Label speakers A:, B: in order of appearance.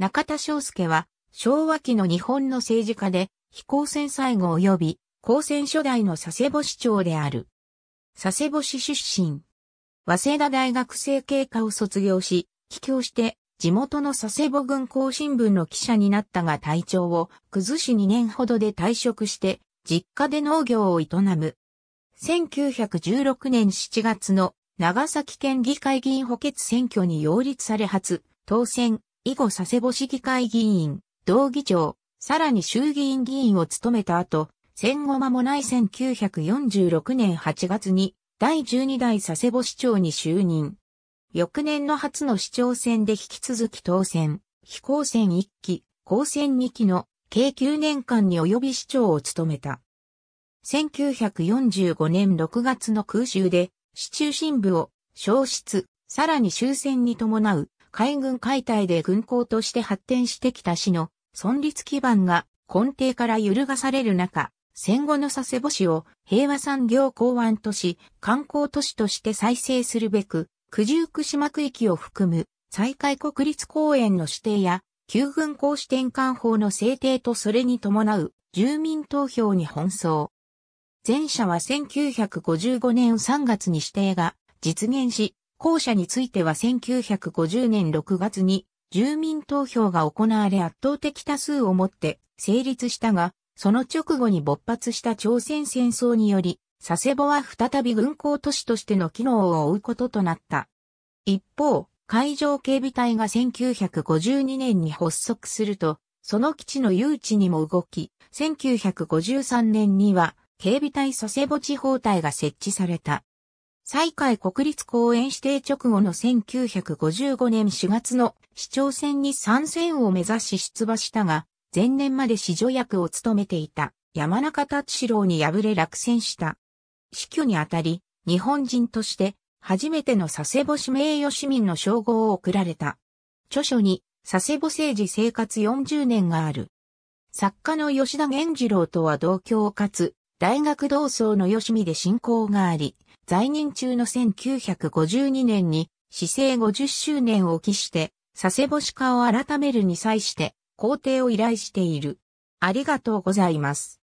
A: 中田翔介は、昭和期の日本の政治家で、非公選最後及び、公選初代の佐世保市長である。佐世保市出身。早稲田大学生経科を卒業し、帰郷して、地元の佐世保軍港新聞の記者になったが体調を崩し2年ほどで退職して、実家で農業を営む。1916年7月の長崎県議会議員補欠選挙に擁立され初、当選、以後佐世保市議会議員、同議長、さらに衆議院議員を務めた後、戦後間もない1946年8月に第12代佐世保市長に就任。翌年の初の市長選で引き続き当選、非公選1期、公選2期の計9年間に及び市長を務めた。1945年6月の空襲で市中心部を消失、さらに終戦に伴う海軍解体で軍港として発展してきた市の存立基盤が根底から揺るがされる中、戦後の佐世保市を平和産業港湾都市、観光都市として再生するべく、九十九島区域を含む再開国立公園の指定や、旧軍港支店換法の制定とそれに伴う住民投票に奔走。前者は1955年3月に指定が実現し、校舎については1950年6月に住民投票が行われ圧倒的多数をもって成立したが、その直後に勃発した朝鮮戦争により、佐世保は再び軍港都市としての機能を追うこととなった。一方、海上警備隊が1952年に発足すると、その基地の誘致にも動き、1953年には警備隊佐世保地方隊が設置された。西海国立公園指定直後の1955年4月の市長選に参戦を目指し出馬したが、前年まで市女役を務めていた山中達志郎に敗れ落選した。死去にあたり、日本人として初めての佐世保市名誉市民の称号を贈られた。著書に佐世保政治生活40年がある。作家の吉田源次郎とは同郷かつ、大学同窓の吉見で進行があり、在任中の1952年に、市政50周年を期して、佐世保市化を改めるに際して、皇帝を依頼している。ありがとうございます。